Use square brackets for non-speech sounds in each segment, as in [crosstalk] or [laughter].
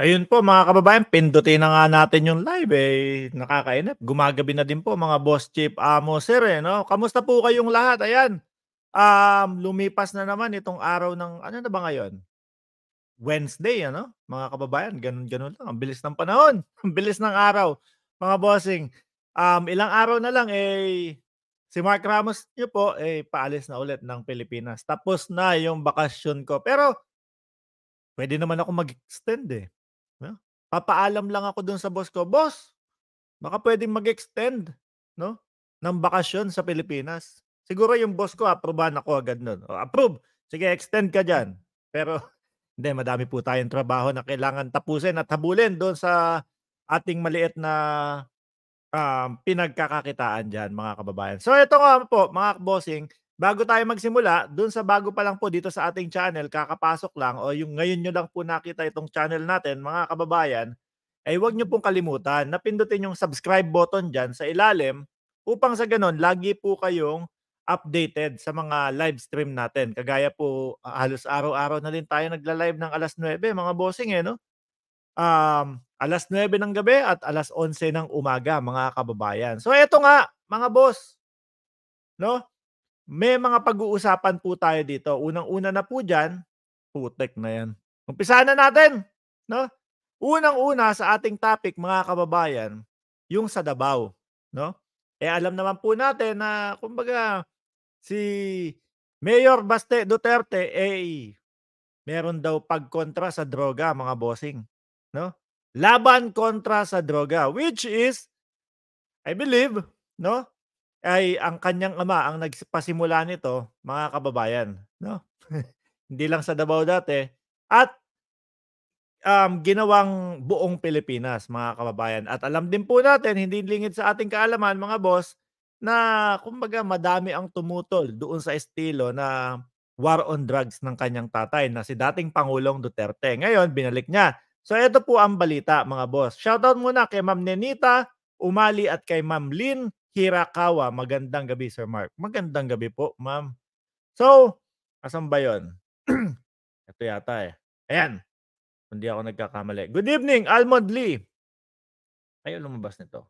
Ayun po mga kababayan, pindutin na nga natin yung live eh. Nakakainip. Gumagabi na din po mga boss chief amo sir eh, no? Kamusta po kayong lahat? Ayan. Um, lumipas na naman itong araw ng ano na ba ngayon? Wednesday ano? Mga kababayan, ganun-ganun lang. Ang bilis ng panahon, [laughs] ang bilis ng araw. Mga bossing, um, ilang araw na lang eh si Mark Ramos niyo po eh paalis na ulit ng Pilipinas. Tapos na yung bakasyon ko. Pero pwede naman ako mag-extend eh papaalam lang ako doon sa boss ko, boss, baka pwedeng mag-extend no, ng bakasyon sa Pilipinas. Siguro yung boss ko, aprobahan ako agad nun. O, oh, approve, sige, extend ka dyan. Pero [laughs] hindi, madami po tayong trabaho na kailangan tapusin at habulin doon sa ating maliit na um, pinagkakakitaan dyan, mga kababayan. So ito nga po, mga bossing, Bago tayo magsimula, dun sa bago pa lang po dito sa ating channel, kakapasok lang o yung ngayon nyo lang po nakita itong channel natin, mga kababayan, ay huwag nyo pong kalimutan na pindutin yung subscribe button dyan sa ilalim upang sa ganon, lagi po kayong updated sa mga live stream natin. Kagaya po, halos araw-araw na din tayo nagla-live ng alas 9, mga bossing eh, no? Um, alas 9 ng gabi at alas 11 ng umaga, mga kababayan. So, eto nga, mga boss, no? May mga pag-uusapan po tayo dito. Unang-una na po dyan, putek na yan. Umpisa na natin. No? Unang-una sa ating topic, mga kababayan, yung sa Dabao. No? Eh alam naman po natin na kumbaga si Mayor Baste Duterte eh meron daw pagkontra sa droga mga bossing. No? Laban kontra sa droga which is I believe no ay ang kanyang ama ang nagpasimula nito, mga kababayan, no? [laughs] Hindi lang sa Davao dati at um, ginawang buong Pilipinas, mga kababayan. At alam din po natin, hindi lingid sa ating kaalaman, mga boss, na kumbaga madami ang tumutol doon sa estilo na war on drugs ng kanyang tatay na si dating Pangulong Duterte. Ngayon, binalik niya. So ito po ang balita mga boss. Shoutout muna kay Ma'am Nenita, Umali at kay Ma'am Lynn Hirakawa. Magandang gabi, Sir Mark. Magandang gabi po, ma'am. So, asan ba yun? [clears throat] Ito yata eh. Ayan. Hindi ako nagkakamali. Good evening, Almond Lee. Ay, lumabas nito.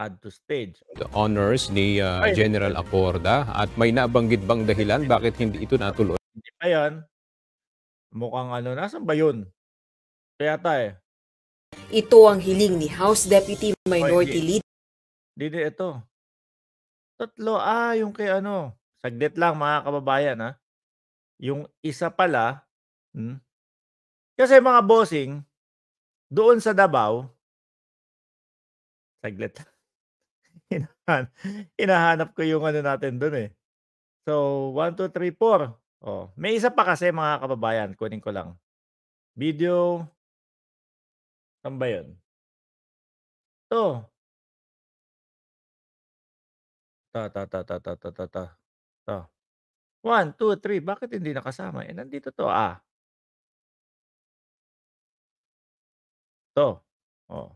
Add to stage. The honors ni uh, General Acorda at may nabanggit bang dahilan bakit hindi ito natuloy? Hindi pa yan. Mukhang ano, nasan ba yun? Kaya ta eh. Ito ang hiling ni House Deputy Minority Leader. Hindi, ito. Tatlo, ah, yung kay ano, saglit lang mga kababayan ha. Ah. Yung isa pala, hmm? kasi mga bossing, doon sa Davao, saglit lang. [laughs] Hinahan, hinahanap ko yung ano natin doon eh. So, 1, 2, 3, 4. Oh, may isa pa kasi mga kababayan, kunin ko lang. Video, saan ba yun? Ito, Ta, ta, ta, ta, ta, ta, ta, ta. Ta. 1, 2, 3. Bakit hindi nakasama? Eh, nandito to. Ah. To. Oh.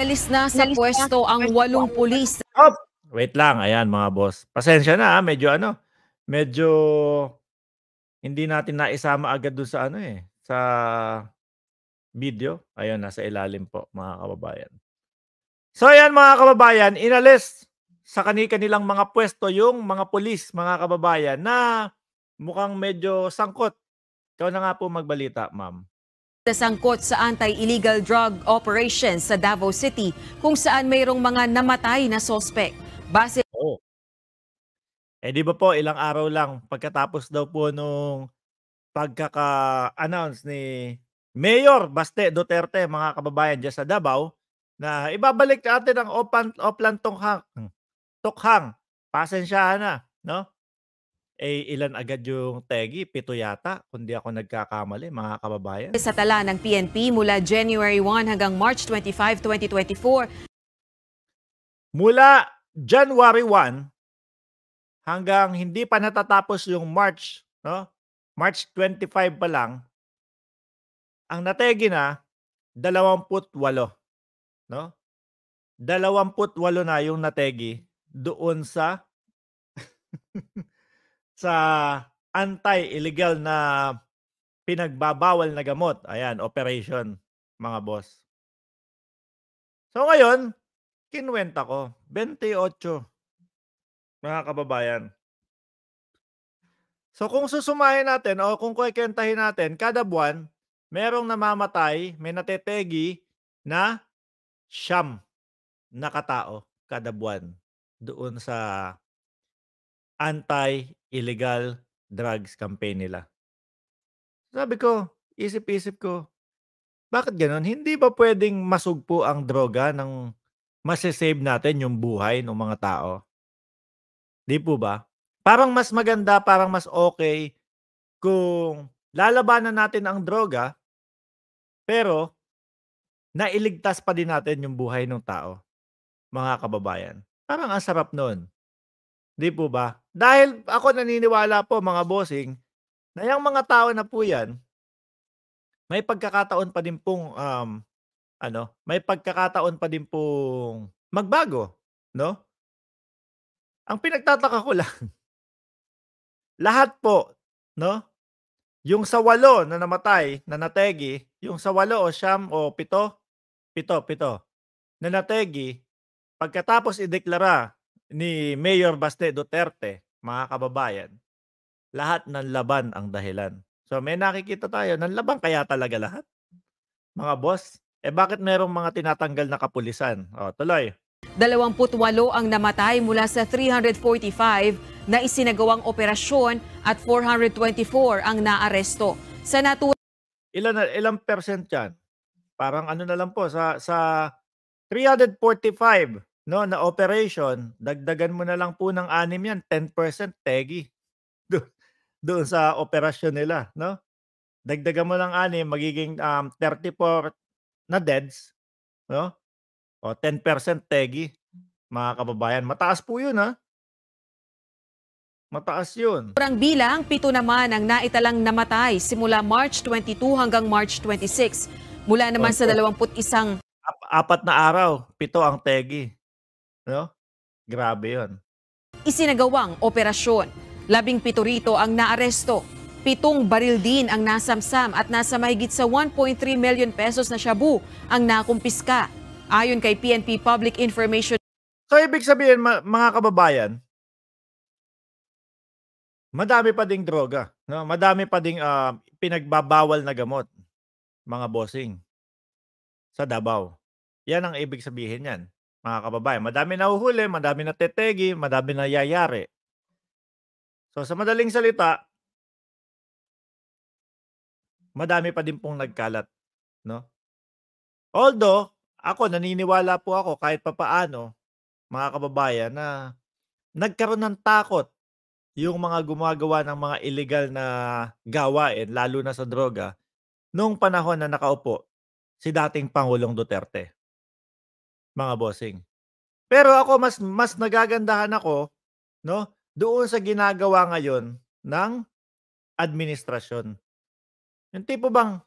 Nalis na sa pwesto ang walong pulis. Up! Wait lang. Ayan, mga boss. Pasensya na. ah. Medyo ano. Medyo hindi natin naisama agad doon sa ano eh. Sa video. Ayun, nasa ilalim po, mga kababayan. So ayan mga kababayan, inalis sa kani-kanilang mga pwesto yung mga pulis, mga kababayan na mukhang medyo sangkot. Ikaw na nga po magbalita, ma'am Sangkot sa anti-illegal drug operations sa Davao City kung saan mayroong mga namatay na sospek. Base oh. Eh di ba po ilang araw lang pagkatapos daw po nung pagkaka-announce ni Mayor Baste Duterte mga kababayan diyan sa Davao na ibabalik natin ang Opan Oplantong Hang Tukhang, pasensyahan na, no? Eh, ilan agad yung tegi? Pito yata, kundi ako nagkakamali, mga kababayan. Sa tala ng PNP mula January 1 hanggang March 25, 2024. Mula January 1 hanggang hindi pa natatapos yung March, no? March 25 pa lang, ang nategi na 28, no? 28 na yung nategi doon sa sa anti-illegal na pinagbabawal na gamot. Ayan, operation, mga boss. So ngayon, kinwenta ko, 28, mga kababayan. So kung susumahin natin o kung kwekentahin natin, kada buwan, merong namamatay, may natetegi na siyam na katao kada buwan doon sa anti-illegal drugs campaign nila. Sabi ko, isip-isip ko, bakit ganun? Hindi ba pwedeng masugpo ang droga ng masasave natin yung buhay ng mga tao? Di po ba? Parang mas maganda, parang mas okay kung lalabanan natin ang droga, pero nailigtas pa din natin yung buhay ng tao, mga kababayan. Parang ang sarap nun. 'Di po ba? Dahil ako naniniwala po mga bossing, na yung mga tao na po yan, may pagkakataon pa din pong um, ano, may pagkakataon pa din pong magbago, no? Ang pinagtataka ko [laughs] lang, lahat po, no? Yung sa walo na namatay, na nategi, yung sa walo o siyam o pito, pito, pito, na nategi, Pagkatapos ideklara ni Mayor Baste Duterte, mga kababayan, lahat ng laban ang dahilan. So may nakikita tayo, ng laban kaya talaga lahat? Mga boss, eh bakit merong mga tinatanggal na kapulisan? O, oh, tuloy. 28 ang namatay mula sa 345 na isinagawang operasyon at 424 ang naaresto. Sa natu ilan ilang percent 'yan? Parang ano na lang po sa sa 345 no na operation, dagdagan mo na lang po ng anim yan, 10% tegi. [laughs] Do- doon sa operasyon nila, no? Dagdagan mo lang anim, magiging um, 34 na deads, no? O 10% tegi, mga kababayan. Mataas po 'yun, ha? Mataas yun. Kurang bilang, pito naman ang naitalang namatay simula March 22 hanggang March 26. Mula naman okay. sa 21 Ap- apat na araw, pito ang tegi. No? Grabe yon. Isinagawang operasyon. Labing pito rito ang naaresto. Pitong baril din ang nasamsam at nasa mahigit sa 1.3 million pesos na shabu ang nakumpiska. Ayon kay PNP Public Information. So ibig sabihin mga kababayan, madami pa ding droga, no? Madami pa ding uh, pinagbabawal na gamot, mga bossing sa Davao. Yan ang ibig sabihin niyan, mga kababayan. Madami na uhuli, madami na tetegi, madami na yayari. So sa madaling salita, madami pa din pong nagkalat, no? Although, ako naniniwala po ako kahit papaano, mga kababayan, na nagkaroon ng takot yung mga gumagawa ng mga illegal na gawain, lalo na sa droga, noong panahon na nakaupo si dating Pangulong Duterte. Mga bossing. Pero ako mas mas nagagandahan ako no doon sa ginagawa ngayon ng administrasyon. Yung tipo bang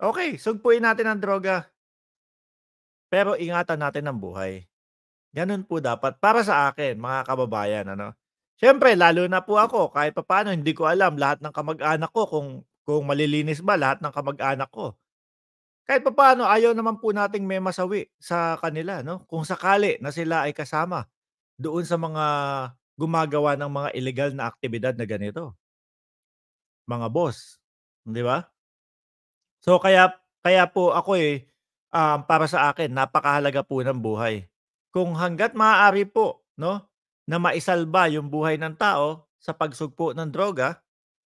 okay, sugpuin natin ang droga. Pero ingatan natin ang buhay. Ganun po dapat para sa akin, mga kababayan, ano? Siyempre, lalo na po ako, kahit paano, hindi ko alam lahat ng kamag-anak ko kung kung malilinis ba lahat ng kamag-anak ko kahit pa paano, ayaw naman po nating may masawi sa kanila, no? Kung sakali na sila ay kasama doon sa mga gumagawa ng mga illegal na aktibidad na ganito. Mga boss, di ba? So kaya kaya po ako eh um, para sa akin napakahalaga po ng buhay. Kung hangga't maaari po, no, na maisalba yung buhay ng tao sa pagsugpo ng droga,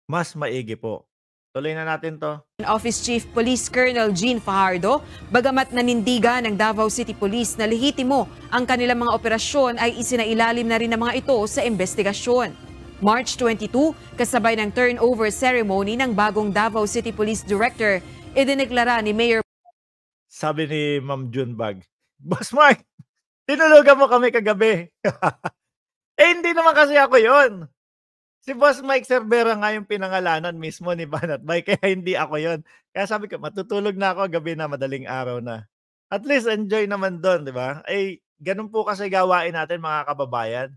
mas maigi po. Tuloy na natin to. Office Chief Police Colonel Gene Fajardo, bagamat nanindigan ng Davao City Police na lehitimo ang kanilang mga operasyon ay isinailalim na rin ng mga ito sa investigasyon. March 22, kasabay ng turnover ceremony ng bagong Davao City Police Director, idineklara ni Mayor Sabi ni Ma'am Junbag, Boss Mike, tinulugan mo kami kagabi. [laughs] eh hindi naman kasi ako yon Si Boss Mike Cervera nga yung pinangalanan mismo ni Banat Bay, kaya hindi ako yon. Kaya sabi ko, matutulog na ako gabi na madaling araw na. At least enjoy naman doon, di ba? Ay, ganun po kasi gawain natin mga kababayan.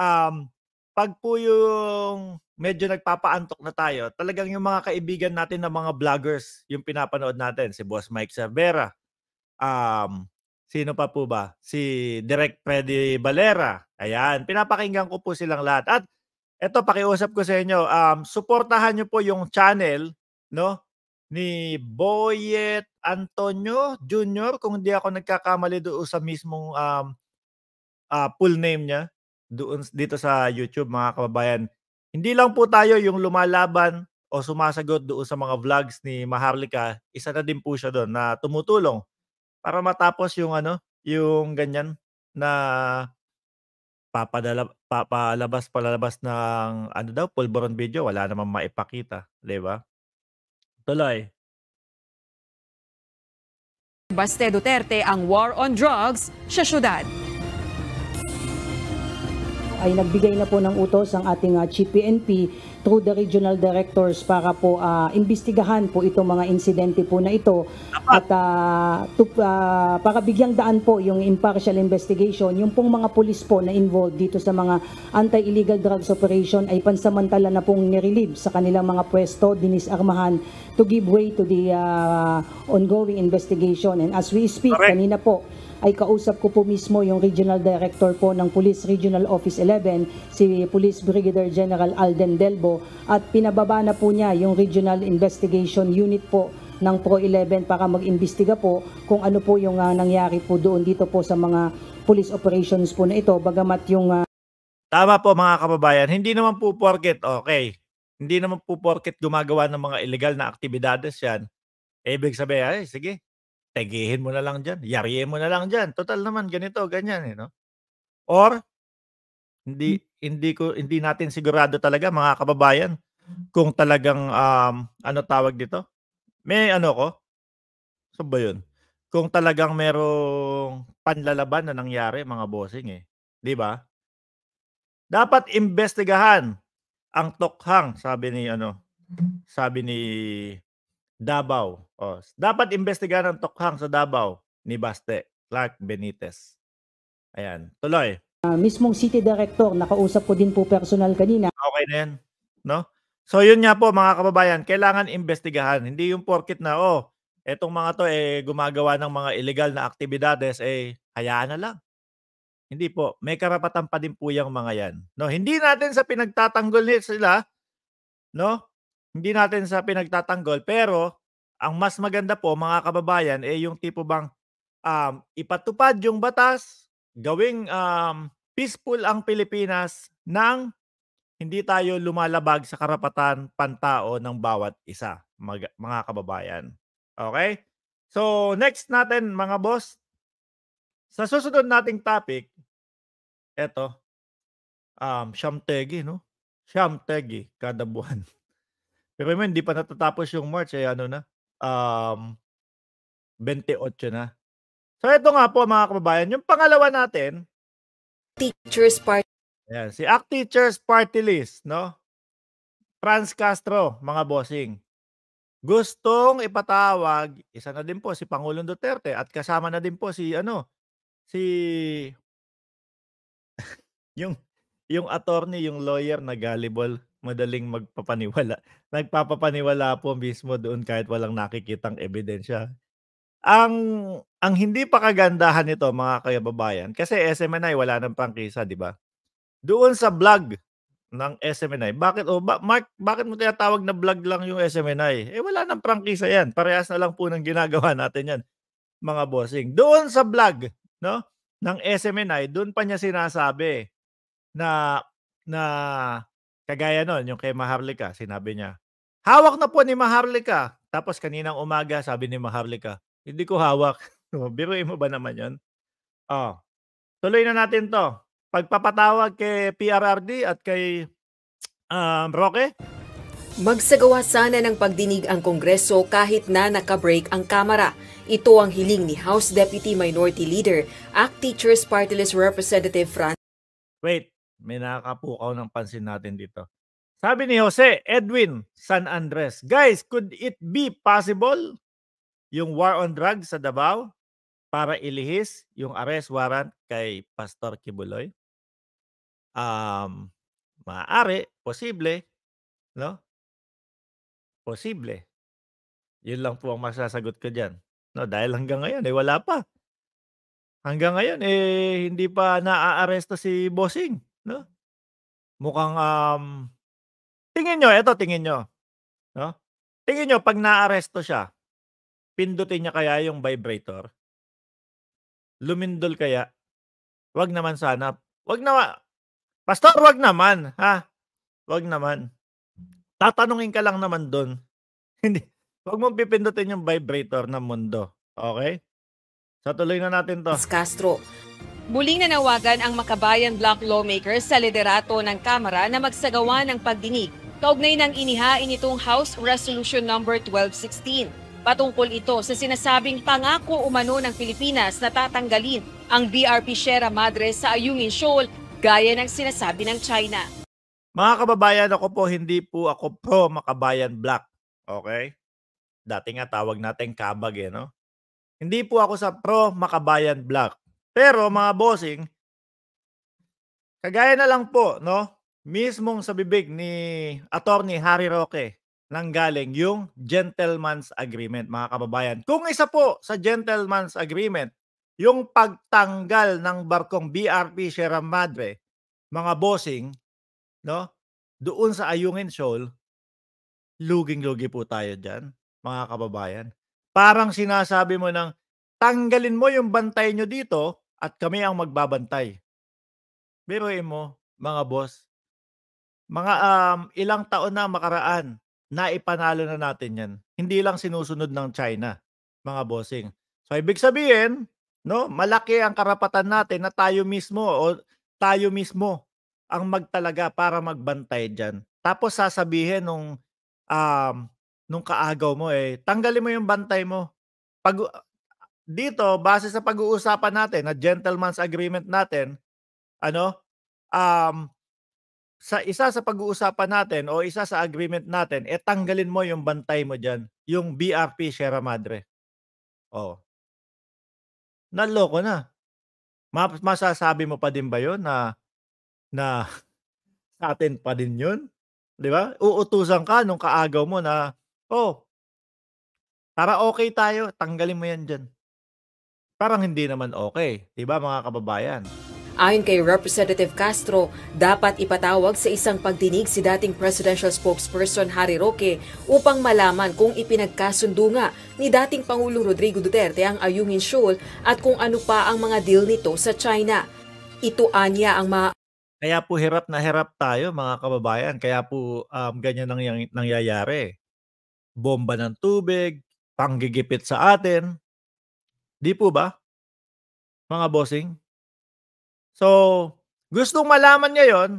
Um, pag po yung medyo nagpapaantok na tayo, talagang yung mga kaibigan natin na mga vloggers, yung pinapanood natin, si Boss Mike Cervera, um, Sino pa po ba? Si Direct Freddy Valera. Ayan, pinapakinggan ko po silang lahat. At eto pakiusap ko sa inyo, um, suportahan niyo po yung channel no, ni Boyet Antonio Jr. Kung hindi ako nagkakamali doon sa mismong um, uh, full name niya doon dito sa YouTube mga kababayan. Hindi lang po tayo yung lumalaban o sumasagot doon sa mga vlogs ni Maharlika. Isa na din po siya doon na tumutulong para matapos yung ano, yung ganyan na papadala Papalabas, palalabas ng ano daw, pulboron video, wala namang maipakita, 'di ba? Tuloy. Baste Duterte ang war on drugs sa syudad. Ay nagbigay na po ng utos ang ating uh, ah, CPNP through the regional directors para po uh, imbestigahan po itong mga insidente po na ito at uh, to, uh, para bigyang daan po yung impartial investigation yung pong mga pulis po na involved dito sa mga anti-illegal drugs operation ay pansamantala na pong nirelieve sa kanilang mga pwesto dinis armahan to give way to the uh, ongoing investigation and as we speak Correct. kanina po ay kausap ko po mismo yung Regional Director po ng Police Regional Office 11, si Police Brigadier General Alden Delbo at pinababa na po niya yung Regional Investigation Unit po ng PRO 11 para mag-imbestiga po kung ano po yung uh, nangyari po doon dito po sa mga police operations po na ito bagamat yung uh... Tama po mga kababayan, hindi naman po porket okay. Hindi naman po porket gumagawa ng mga illegal na aktibidades yan. Eh, ibig sabihin, ay, sige, tegihin mo na lang dyan, yarihin mo na lang dyan. Total naman, ganito, ganyan, eh, no? Or, hindi, hmm. hindi, ko, hindi natin sigurado talaga, mga kababayan, kung talagang, um, ano tawag dito? May ano ko? Sa ba yun? Kung talagang merong panlalaban na nangyari, mga bossing, eh. Di ba? Dapat imbestigahan ang tokhang, sabi ni, ano, sabi ni Davao. Oh, dapat imbestigahan ng tokhang sa Davao ni Baste, Clark Benitez. Ayan, tuloy. Uh, mismong city director, nakausap ko din po personal kanina. Okay na yan. No? So yun nga po mga kababayan, kailangan imbestigahan. Hindi yung porkit na, oh, etong mga to eh gumagawa ng mga illegal na aktibidades, eh hayaan na lang. Hindi po. May karapatan pa din po yung mga yan. No, hindi natin sa pinagtatanggol nila sila, no? hindi natin sa pinagtatanggol pero ang mas maganda po mga kababayan eh yung tipo bang um, ipatupad yung batas, gawing um, peaceful ang Pilipinas nang hindi tayo lumalabag sa karapatan pantao ng bawat isa, mag- mga kababayan. Okay? So, next natin mga boss, sa susunod nating topic, eto, um, siyam tegi, no? Siyam tegi kada buwan. [laughs] Pero mo, hindi pa natatapos yung March, eh, ano na, um, 28 na. So, ito nga po, mga kababayan, yung pangalawa natin, Teachers Party. Ayan, si ACT Teachers Party List, no? Franz Castro, mga bossing. Gustong ipatawag, isa na din po si Pangulong Duterte at kasama na din po si ano, si [laughs] yung yung attorney, yung lawyer na gullible madaling magpapaniwala. [laughs] Nagpapapaniwala po mismo doon kahit walang nakikitang ebidensya. Ang ang hindi pa kagandahan nito mga kababayan kasi SMNI wala nang pangkisa, di ba? Doon sa vlog ng SMNI, bakit o oh, ba, Mark, bakit mo tinatawag na vlog lang yung SMNI? Eh wala nang pangkisa yan. Parehas na lang po ng ginagawa natin yan mga bossing. Doon sa vlog, no? ng SMNI, doon pa niya sinasabi na na Kagaya noon, yung kay Maharlika, sinabi niya, hawak na po ni Maharlika. Tapos kaninang umaga, sabi ni Maharlika, hindi ko hawak. [laughs] Oh, biruin mo ba naman yon? Oh. Tuloy na natin to. Pagpapatawag kay PRRD at kay um, Roque, Magsagawa sana ng pagdinig ang Kongreso kahit na nakabreak ang Kamara. Ito ang hiling ni House Deputy Minority Leader, ACT Teachers Party Representative Fran. Wait, may nakakapukaw ng pansin natin dito. Sabi ni Jose, Edwin, San Andres. Guys, could it be possible yung war on drugs sa Davao para ilihis yung arrest warrant kay Pastor Kibuloy? Um, maaari, posible, no? Posible. Yun lang po ang masasagot ko diyan. No, dahil hanggang ngayon eh wala pa. Hanggang ngayon eh hindi pa naaaresto si Bossing. No? Mukhang um tingin nyo, ito tingin nyo. No? Tingin nyo, pag naaresto siya, pindutin niya kaya yung vibrator? Lumindol kaya? Wag naman sana. Wag na. Pastor, wag naman, ha? Wag naman. Tatanungin ka lang naman doon. [laughs] Hindi. wag mong pipindutin yung vibrator ng mundo. Okay? Sa tuloy na natin to. Castro, Muling nanawagan ang makabayan block lawmakers sa liderato ng Kamara na magsagawa ng pagdinig kaugnay ng inihain itong House Resolution No. 1216. Patungkol ito sa sinasabing pangako umano ng Pilipinas na tatanggalin ang BRP Sierra Madre sa Ayungin Shoal gaya ng sinasabi ng China. Mga kababayan, ako po hindi po ako pro makabayan block. Okay? Dati nga tawag natin kabag eh, no? Hindi po ako sa pro makabayan block. Pero mga bossing, kagaya na lang po, no? Mismong sa bibig ni Attorney Harry Roque nang galing yung gentleman's agreement, mga kababayan. Kung isa po sa gentleman's agreement, yung pagtanggal ng barkong BRP Sierra Madre, mga bossing, no? Doon sa Ayungin Shoal, luging-lugi po tayo diyan, mga kababayan. Parang sinasabi mo ng tanggalin mo yung bantay nyo dito, at kami ang magbabantay. Biruin mo, mga boss, mga um, ilang taon na makaraan, naipanalo na natin yan. Hindi lang sinusunod ng China, mga bossing. So, ibig sabihin, no, malaki ang karapatan natin na tayo mismo o tayo mismo ang magtalaga para magbantay diyan. Tapos sasabihin nung um, nung kaagaw mo eh, tanggalin mo yung bantay mo. Pag dito, base sa pag-uusapan natin, na gentleman's agreement natin, ano, um, sa isa sa pag-uusapan natin o isa sa agreement natin, eh tanggalin mo yung bantay mo diyan, yung BRP Sierra Madre. Oh. Naloko na. Ma- masasabi mo pa din ba 'yon na na [laughs] sa atin pa din 'yon? 'Di ba? Uutusan ka nung kaagaw mo na, "Oh, para okay tayo, tanggalin mo 'yan diyan." parang hindi naman okay, 'di ba mga kababayan? Ayon kay Representative Castro, dapat ipatawag sa isang pagdinig si dating presidential spokesperson Harry Roque upang malaman kung ipinagkasundo nga ni dating Pangulo Rodrigo Duterte ang Ayungin Shoal at kung ano pa ang mga deal nito sa China. Ito anya ang mga kaya po hirap na hirap tayo mga kababayan. Kaya po um, ganyan ang nangyayari. Bomba ng tubig, panggigipit sa atin, Di po ba? Mga bossing? So, gustong malaman ngayon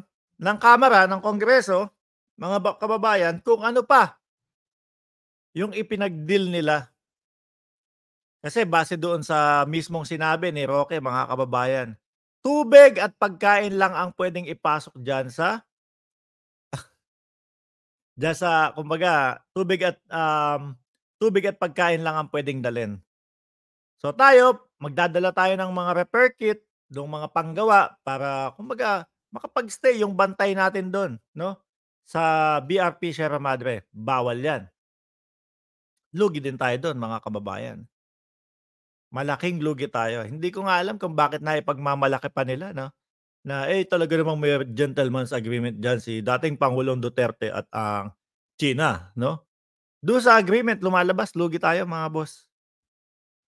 ng Kamara, ng Kongreso, mga kababayan, kung ano pa yung ipinagdil nila. Kasi base doon sa mismong sinabi ni Roque, mga kababayan, tubig at pagkain lang ang pwedeng ipasok dyan sa [laughs] dyan sa, kumbaga, tubig at um, tubig at pagkain lang ang pwedeng dalhin. So tayo, magdadala tayo ng mga repair kit, ng mga panggawa para kumbaga makapag-stay yung bantay natin doon, no? Sa BRP Sierra Madre, bawal 'yan. Lugi din tayo doon, mga kababayan. Malaking lugi tayo. Hindi ko nga alam kung bakit na ipagmamalaki pa nila, no? Na eh talaga namang may gentleman's agreement diyan si dating Pangulong Duterte at ang uh, China, no? Doon sa agreement lumalabas lugi tayo, mga boss.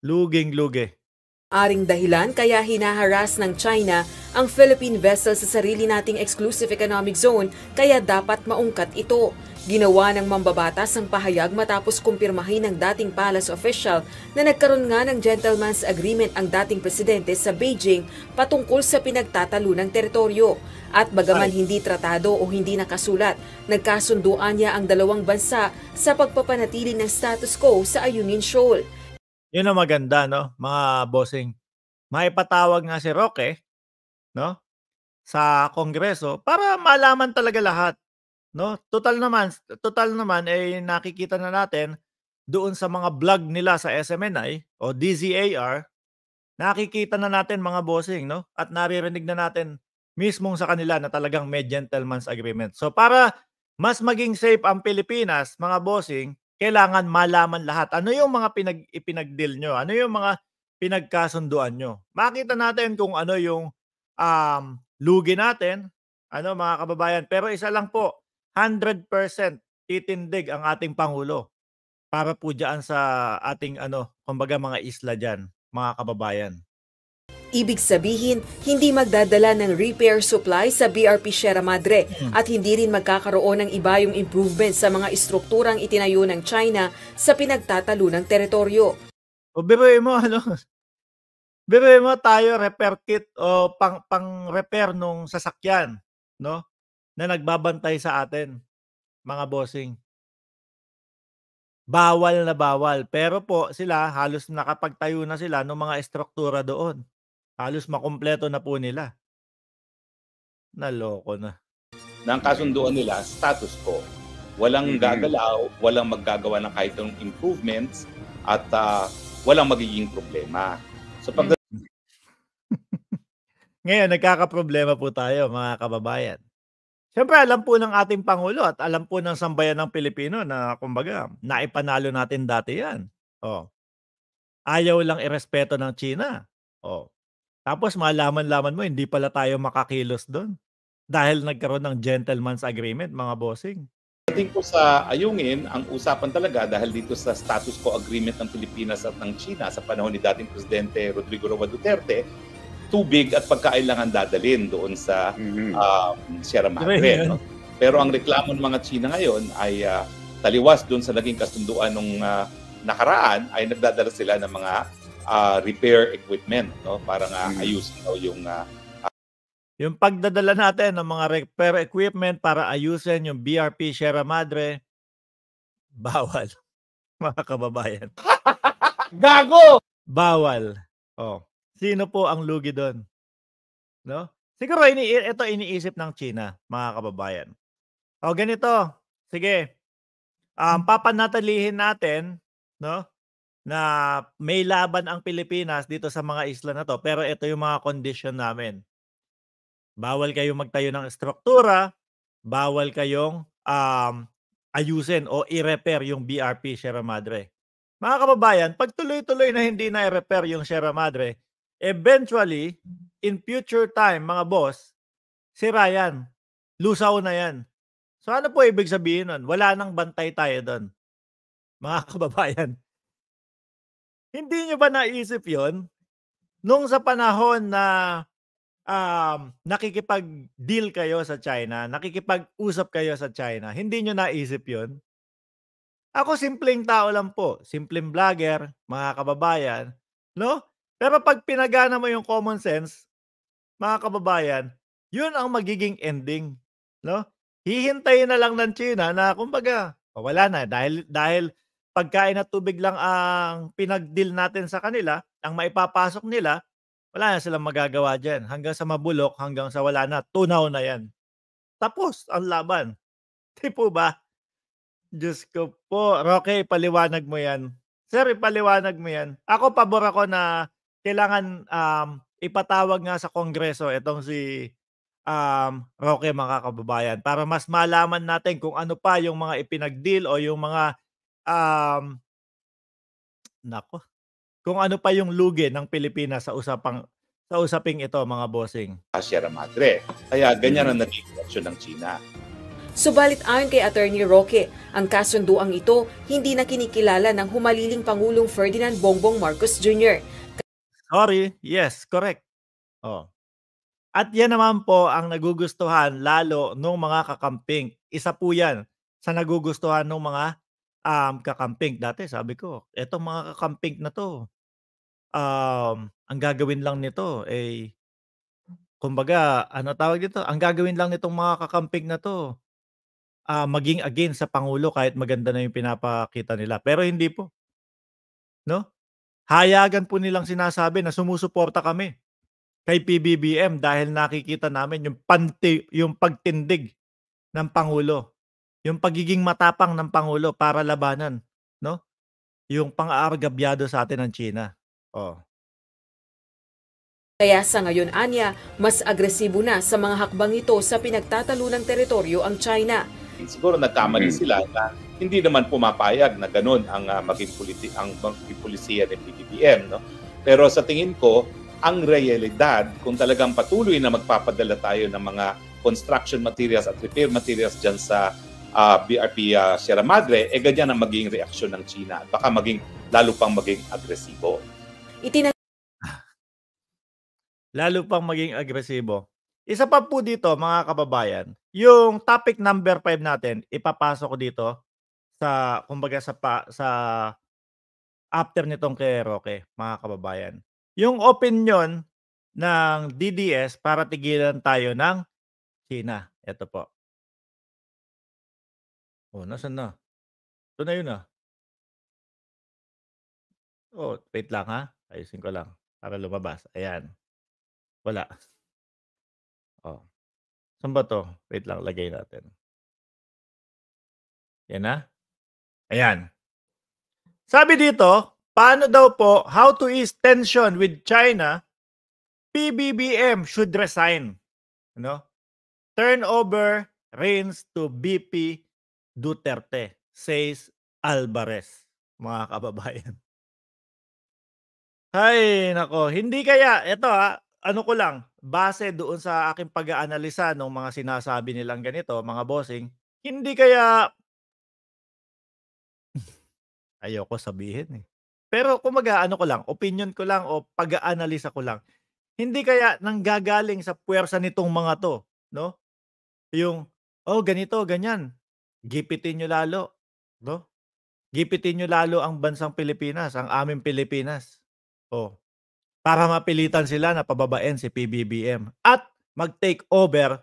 Luging-luge. Aring dahilan kaya hinaharas ng China ang Philippine vessel sa sarili nating exclusive economic zone kaya dapat maungkat ito. Ginawa ng mambabatas ang pahayag matapos kumpirmahin ng dating palace official na nagkaroon nga ng gentleman's agreement ang dating presidente sa Beijing patungkol sa pinagtatalo ng teritoryo. At bagaman hindi tratado o hindi nakasulat, nagkasunduan niya ang dalawang bansa sa pagpapanatili ng status quo sa Ayunin Shoal. Yun ang maganda, no? Mga bossing. Maipatawag nga si Roque, no? Sa Kongreso para malaman talaga lahat, no? Total naman, total naman ay eh, nakikita na natin doon sa mga vlog nila sa SMNI o DZAR, nakikita na natin mga bossing, no? At naririnig na natin mismong sa kanila na talagang may gentleman's agreement. So para mas maging safe ang Pilipinas, mga bossing, kailangan malaman lahat. Ano yung mga pinag ipinagdeal nyo? Ano yung mga pinagkasunduan nyo? Makita natin kung ano yung um, lugi natin, ano mga kababayan. Pero isa lang po, 100% titindig ang ating Pangulo para po dyan sa ating ano, kumbaga mga isla dyan, mga kababayan. Ibig sabihin, hindi magdadala ng repair supply sa BRP Sierra Madre at hindi rin magkakaroon ng iba yung improvement sa mga istrukturang itinayo ng China sa pinagtatalo ng teritoryo. O biruin mo, ano? [laughs] Biruin mo tayo repair kit o pang, pang repair nung sasakyan, no? Na nagbabantay sa atin, mga bossing. Bawal na bawal. Pero po, sila halos nakapagtayo na sila ng mga estruktura doon. Halos makumpleto na po nila. Naloko na. Nang kasunduan nila, status quo. Walang mm-hmm. gagalaw, walang maggagawa ng kahit anong improvements, at uh, walang magiging problema. So pag... Mm. [laughs] Ngayon, nagkakaproblema po tayo mga kababayan. Siyempre, alam po ng ating Pangulo at alam po ng sambayan ng Pilipino na kumbaga, naipanalo natin dati yan. Oh. Ayaw lang irespeto ng China. Oh. Tapos malaman-laman mo hindi pala tayo makakilos doon dahil nagkaroon ng gentleman's agreement mga bossing. Dating ko sa ayungin, ang usapan talaga dahil dito sa status quo agreement ng Pilipinas at ng China sa panahon ni dating Presidente Rodrigo Roa Duterte, tubig at pagkailangan dadalin doon sa mm-hmm. uh, Sierra diba Madre. No? Pero ang reklamo ng mga China ngayon ay uh, taliwas doon sa naging kasunduan ng uh, ah, nakaraan ay nagdadala sila ng mga uh, repair equipment, no? Para nga hmm. ayusin no, yung uh, yung pagdadala natin ng mga repair equipment para ayusin yung BRP Sierra Madre, bawal, [laughs] mga kababayan. [laughs] Gago! Bawal. Oh. Sino po ang lugi doon? No? Siguro ini ito iniisip ng China, mga kababayan. oh, ganito. Sige. Um, hmm. papanatilihin natin, no? na may laban ang Pilipinas dito sa mga isla na to pero ito yung mga condition namin. Bawal kayong magtayo ng struktura, bawal kayong um, ayusin o i-repair yung BRP Sierra Madre. Mga kababayan, pag tuloy-tuloy na hindi na i-repair yung Sierra Madre, eventually, in future time, mga boss, si Ryan, lusaw na yan. So ano po ibig sabihin nun? Wala nang bantay tayo doon. Mga [laughs] kababayan, hindi nyo ba naisip yon Nung sa panahon na um, nakikipag-deal kayo sa China, nakikipag-usap kayo sa China, hindi nyo naisip yon Ako simpleng tao lang po, simpleng vlogger, mga kababayan, no? Pero pag pinagana mo yung common sense, mga kababayan, yun ang magiging ending, no? Hihintayin na lang ng China na kumbaga, wala na dahil dahil pagkain at tubig lang ang pinagdeal natin sa kanila, ang maipapasok nila, wala na silang magagawa dyan. Hanggang sa mabulok, hanggang sa wala na, tunaw na yan. Tapos ang laban. [laughs] Di po ba? Diyos ko po. Rocky, paliwanag mo yan. Sir, paliwanag mo yan. Ako, pabor ako na kailangan um, ipatawag nga sa Kongreso itong si um, Rocky, mga kababayan, para mas malaman natin kung ano pa yung mga ipinagdeal o yung mga um, nako. Kung ano pa yung lugi ng Pilipinas sa usapang sa usaping ito mga bossing. Sierra Madre. Kaya ganyan ang mm-hmm. naging reaksyon ng China. Subalit ayon kay Attorney Roque, ang kasunduang ito hindi na kinikilala ng humaliling Pangulong Ferdinand Bongbong Marcos Jr. Sorry, yes, correct. Oh. At yan naman po ang nagugustuhan lalo ng mga kakamping. Isa po yan sa nagugustuhan ng mga um, kakamping. Dati sabi ko, eto mga kakamping na to, um, ang gagawin lang nito ay eh, kumbaga, ano tawag dito? Ang gagawin lang nitong mga kakamping na to, ah, maging against sa Pangulo kahit maganda na yung pinapakita nila. Pero hindi po, no? Hayagan po nilang sinasabi na sumusuporta kami kay PBBM dahil nakikita namin yung panti, yung pagtindig ng Pangulo yung pagiging matapang ng pangulo para labanan, no? Yung pang-aargabyado sa atin ng China. Oh. Kaya sa ngayon anya, mas agresibo na sa mga hakbang ito sa pinagtatalunang teritoryo ang China. Siguro nagkamali hmm. sila na hindi naman pumapayag na ganun ang uh, maging politi ang maging polisiya ng BBM, no? Pero sa tingin ko, ang realidad kung talagang patuloy na magpapadala tayo ng mga construction materials at repair materials diyan sa uh, BRP uh, Sierra Madre, eh ganyan ang magiging reaksyon ng China. Baka maging, lalo pang maging agresibo. Itinag- lalo pang maging agresibo. Isa pa po dito, mga kababayan, yung topic number 5 natin, ipapasok ko dito sa, kumbaga sa, pa, sa after nitong kay Roque, mga kababayan. Yung opinion ng DDS para tigilan tayo ng China. Ito po. Oh, nasaan na? Ito na yun ah. Oh, wait lang ha. Ayusin ko lang para lumabas. Ayan. Wala. Oh. Saan ba to? Wait lang, lagay natin. Yan na. Ah. Ayan. Sabi dito, paano daw po how to ease tension with China? PBBM should resign. Ano? Turnover reigns to BP Duterte, says Alvarez, mga [laughs] kababayan. Hay, nako, hindi kaya, ito ha, ah, ano ko lang, base doon sa aking pag-aanalisa ng mga sinasabi nilang ganito, mga bossing, hindi kaya [laughs] ayoko sabihin eh. Pero kumaga ano ko lang, opinion ko lang o pag-aanalisa ko lang. Hindi kaya nang gagaling sa puwersa nitong mga to, no? Yung oh ganito, ganyan. Gipitin niyo lalo, 'no? Gipitin niyo lalo ang bansang Pilipinas, ang aming Pilipinas. Oh. Para mapilitan sila na pababain si PBBM at mag-take over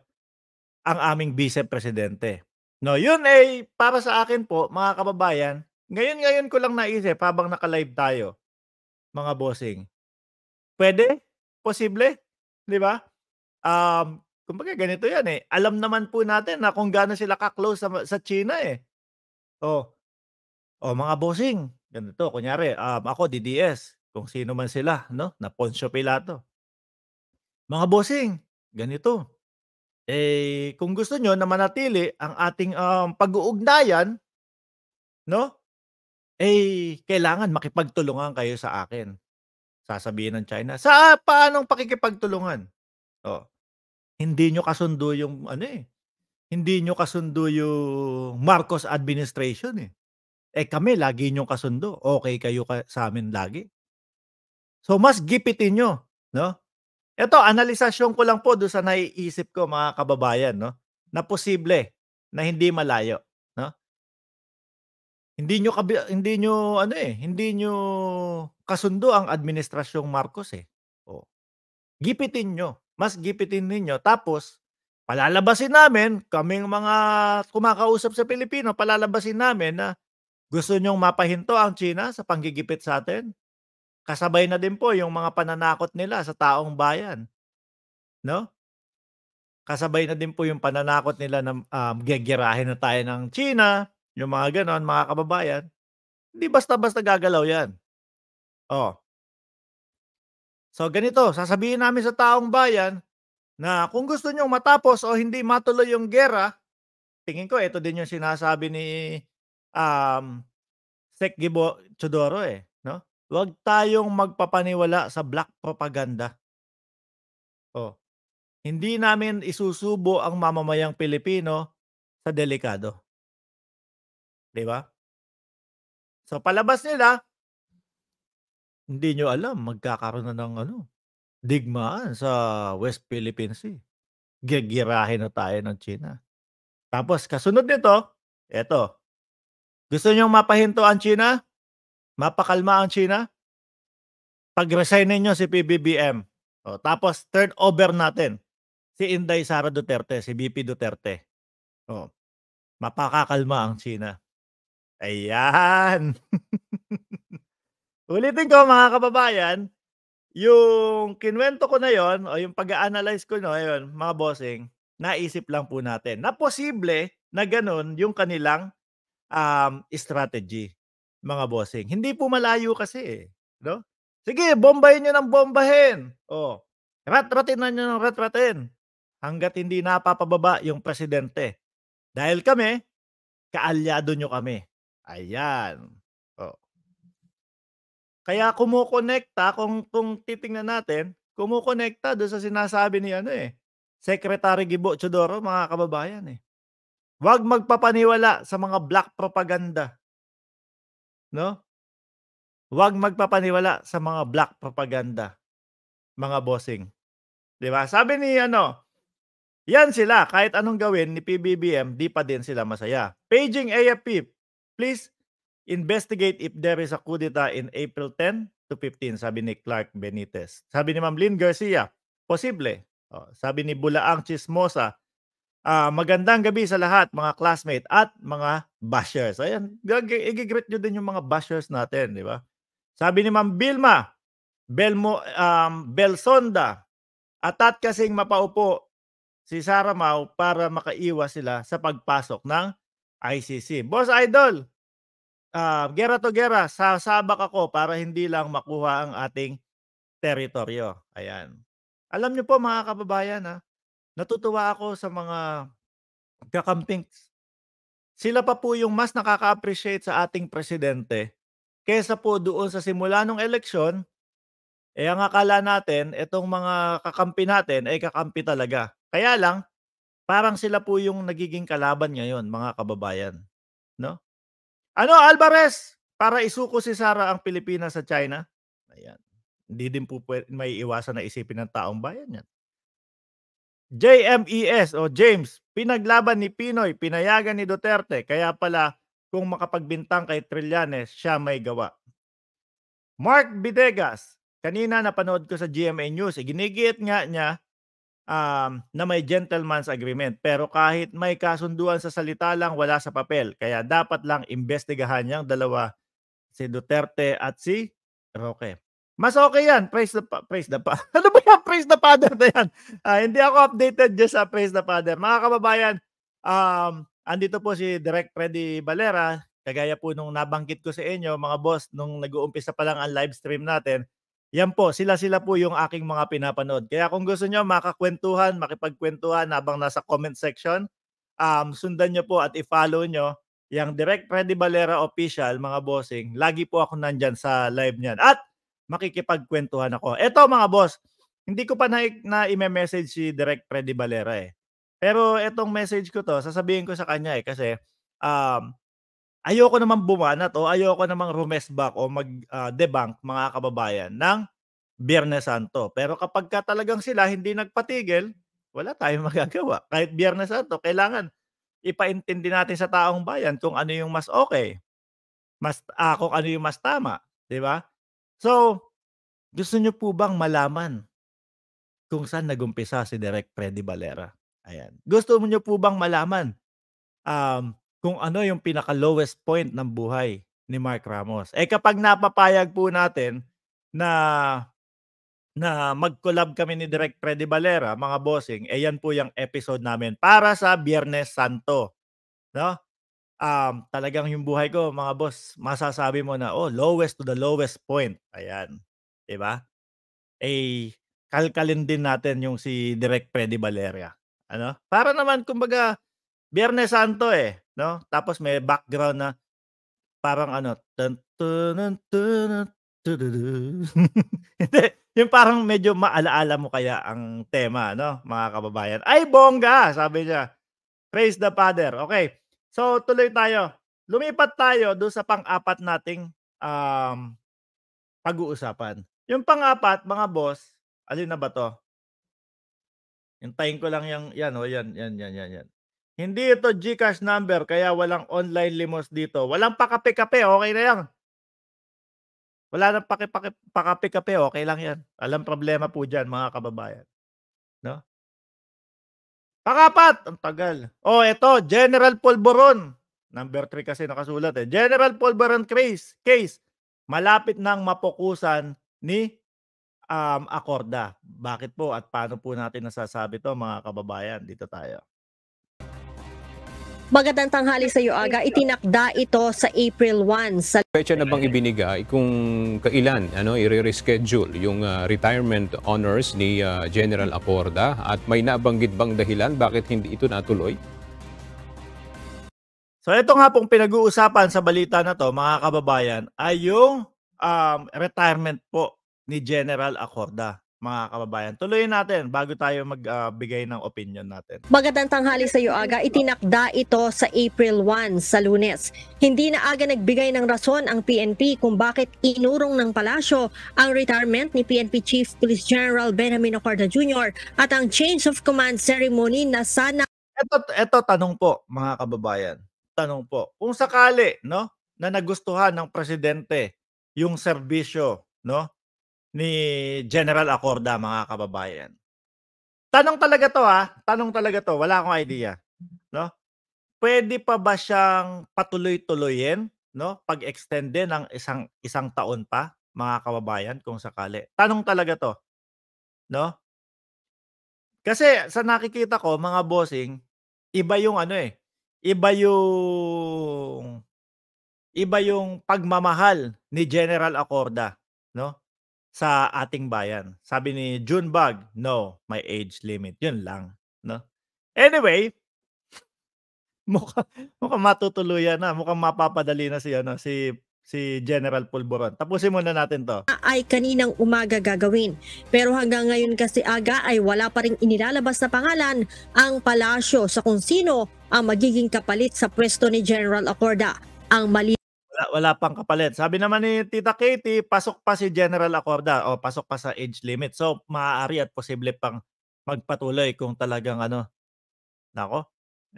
ang aming vice presidente. No, yun ay para sa akin po, mga kababayan, ngayon-ngayon ko lang naisip habang naka-live tayo, mga bossing. Pwede? Posible? Di ba? Um, Kumbaga ganito 'yan eh. Alam naman po natin na kung gaano sila ka-close sa, sa China eh. Oh. Oh, mga bossing, ganito kunyari, um, ako DDS, kung sino man sila, no? Na Poncio Pilato. Mga bossing, ganito. Eh, kung gusto nyo na manatili ang ating um, pag-uugnayan, no? Eh, kailangan makipagtulungan kayo sa akin. Sasabihin ng China, sa paanong pakikipagtulungan? Oh hindi nyo kasundo yung ano eh. Hindi nyo kasundo yung Marcos administration eh. Eh kami, lagi nyo kasundo. Okay kayo ka, sa amin lagi. So mas gipitin nyo, no? Ito, analisasyon ko lang po doon sa naiisip ko mga kababayan, no? Na posible na hindi malayo, no? Hindi nyo kabi- hindi nyo ano eh, hindi nyo kasundo ang administrasyong Marcos eh. Oh. Gipitin nyo, mas gipitin ninyo. Tapos, palalabasin namin, kaming mga kumakausap sa Pilipino, palalabasin namin na gusto nyong mapahinto ang China sa panggigipit sa atin. Kasabay na din po yung mga pananakot nila sa taong bayan. No? Kasabay na din po yung pananakot nila na um, gegirahin na tayo ng China, yung mga ganon, mga kababayan. Hindi basta-basta gagalaw yan. Oh, So ganito, sasabihin namin sa taong bayan na kung gusto nyo matapos o hindi matuloy yung gera, tingin ko ito din yung sinasabi ni um, Sek Gibo Chodoro eh. No? Huwag tayong magpapaniwala sa black propaganda. Oh, hindi namin isusubo ang mamamayang Pilipino sa delikado. 'Di ba? So palabas nila, hindi niyo alam magkakaroon na ng ano, digmaan sa West Philippine Sea. Gigirahin na tayo ng China. Tapos kasunod nito, eto. Gusto niyong mapahinto ang China? Mapakalma ang China? Pag-resign ninyo si PBBM. O, tapos turn over natin si Inday Sara Duterte, si BP Duterte. O, mapakakalma ang China. Ayan. [laughs] Ulitin ko mga kababayan, yung kinwento ko na yon o yung pag-analyze ko na yon mga bossing, naisip lang po natin na posible na ganun yung kanilang um, strategy, mga bossing. Hindi po malayo kasi eh. No? Sige, bombahin nyo ng bombahin. O, ratratin na nyo ng ratratin. Hanggat hindi napapababa yung presidente. Dahil kami, kaalyado nyo kami. Ayan. Kaya kumokonekta kung kung titingnan natin, kumokonekta do sa sinasabi ni ano eh, Secretary Gibo Chodoro mga kababayan eh. Huwag magpapaniwala sa mga black propaganda. No? Huwag magpapaniwala sa mga black propaganda, mga bossing. 'Di ba? Sabi ni ano, yan sila, kahit anong gawin ni PBBM, di pa din sila masaya. Paging AFP, please investigate if there is a coup d'etat in April 10 to 15, sabi ni Clark Benitez. Sabi ni Ma'am Lynn Garcia, posible. Oh, sabi ni Bulaang Chismosa, uh, magandang gabi sa lahat mga classmate at mga bashers. Ayan, i-greet nyo din yung mga bashers natin, di ba? Sabi ni Ma'am Bilma, Belmo, um, Belsonda, atat kasing mapaupo si Sara Mau para makaiwas sila sa pagpasok ng ICC. Boss Idol, uh, gera to gera, sasabak ako para hindi lang makuha ang ating teritoryo. Ayan. Alam nyo po mga kababayan, ha? natutuwa ako sa mga kakampings. Sila pa po yung mas nakaka-appreciate sa ating presidente kesa po doon sa simula ng eleksyon, eh ang akala natin, itong mga kakampi natin, ay kakampi talaga. Kaya lang, parang sila po yung nagiging kalaban ngayon, mga kababayan. No? Ano, Alvarez? Para isuko si Sara ang Pilipinas sa China? Ayan. Hindi din po may iwasan na isipin ng taong bayan yan. JMES o James, pinaglaban ni Pinoy, pinayagan ni Duterte. Kaya pala, kung makapagbintang kay Trillanes, siya may gawa. Mark Bidegas, kanina napanood ko sa GMA News, iginigiit nga niya um, na may gentleman's agreement. Pero kahit may kasunduan sa salita lang, wala sa papel. Kaya dapat lang imbestigahan niyang dalawa, si Duterte at si Roque. Mas okay yan. Praise the, praise the father. [laughs] ano ba yan? Praise the father na yan. Uh, hindi ako updated just sa praise the father. Mga kababayan, um, andito po si Direct Freddy Valera. Kagaya po nung nabanggit ko sa inyo, mga boss, nung nag-uumpisa pa lang ang live stream natin, yan po, sila-sila po yung aking mga pinapanood. Kaya kung gusto nyo makakwentuhan, makipagkwentuhan habang nasa comment section, um, sundan nyo po at i-follow nyo yung Direct Freddy Valera official, mga bossing. Lagi po ako nandyan sa live niyan. At makikipagkwentuhan ako. Eto mga boss, hindi ko pa na, na i-message si Direct Freddy Valera eh. Pero etong message ko to, sasabihin ko sa kanya eh kasi um, ayoko naman bumanat o ayoko namang back o mag-debunk ah, mga kababayan ng Biyernes Santo. Pero kapag ka talagang sila hindi nagpatigil, wala tayong [laughs] magagawa. Kahit Biyernes Santo, kailangan ipaintindi natin sa taong bayan kung ano yung mas okay. Mas, uh, kung ano yung mas tama. Di ba? So, gusto niyo po bang malaman kung saan nagumpisa si Direk Freddy Valera? Ayan. Gusto niyo po bang malaman um, kung ano yung pinaka-lowest point ng buhay ni Mark Ramos. Eh kapag napapayag po natin na na mag-collab kami ni Direct Freddy Valera, mga bossing, eh yan po yung episode namin para sa Biyernes Santo. No? Um, talagang yung buhay ko, mga boss, masasabi mo na, oh, lowest to the lowest point. Ayan. ba? Diba? Eh, kalkalin din natin yung si Direct Freddy Valeria. Ano? Para naman, kumbaga, Biyernes Santo eh no? Tapos may background na parang ano, dun, dun, dun, yung parang medyo maalaala mo kaya ang tema, no? Mga kababayan. Ay, bongga! Sabi niya. Praise the Father. Okay. So, tuloy tayo. Lumipat tayo do sa pang-apat nating um, pag-uusapan. Yung pang-apat, mga boss, alin na ba to? Hintayin ko lang yung, yan, oh, yan, yan, yan, yan, yan. Hindi ito GCash number, kaya walang online limos dito. Walang pakape-kape, okay na yan. Wala nang pakape-kape, okay lang yan. Alam problema po dyan, mga kababayan. No? Pakapat, ang tagal. Oh, ito, General Polboron. Number 3 kasi nakasulat eh. General Polboron case, case malapit nang mapukusan ni um, Akorda. Bakit po at paano po natin nasasabi to mga kababayan? Dito tayo. Magandang tanghali sa iyo, Aga. Itinakda ito sa April 1. Sa... Pecha na bang ibinigay kung kailan ano, i-reschedule yung uh, retirement honors ni uh, General Aporda? At may nabanggit bang dahilan bakit hindi ito natuloy? So ito nga pong pinag-uusapan sa balita na to, mga kababayan, ay yung um, retirement po ni General Acorda mga kababayan. Tuloyin natin bago tayo magbigay ah, uh, ng opinion natin. Magandang tanghali sa iyo, Aga. Itinakda ito sa April 1 sa lunes. Hindi na aga nagbigay ng rason ang PNP kung bakit inurong ng palasyo ang retirement ni PNP Chief Police General Benjamin Ocorda Jr. at ang change of command ceremony na sana... Ito, ito tanong po, mga kababayan. Tanong po. Kung sakali, no, na nagustuhan ng presidente yung serbisyo, no, ni General Acorda mga kababayan. Tanong talaga to ha, ah. tanong talaga to, wala akong idea, no? Pwede pa ba siyang patuloy-tuloyin, no? Pag-extend din ng isang isang taon pa, mga kababayan, kung sakali. Tanong talaga to, no? Kasi sa nakikita ko, mga bossing, iba yung ano eh, iba yung iba yung pagmamahal ni General Acorda, no? sa ating bayan. Sabi ni June Bug, no, my age limit. Yun lang. No? Anyway, [laughs] mukha, mukhang matutuluyan na. Mukhang mapapadali na si, ano, si si General Pulboron. Tapusin muna natin to. Ay kaninang umaga gagawin. Pero hanggang ngayon kasi aga ay wala pa rin inilalabas na pangalan ang palasyo sa kung sino ang magiging kapalit sa pwesto ni General Acorda. Ang mali wala, wala pang kapalit. Sabi naman ni Tita Katie, pasok pa si General Acorda o pasok pa sa age limit. So maaari at posible pang magpatuloy kung talagang ano. Nako.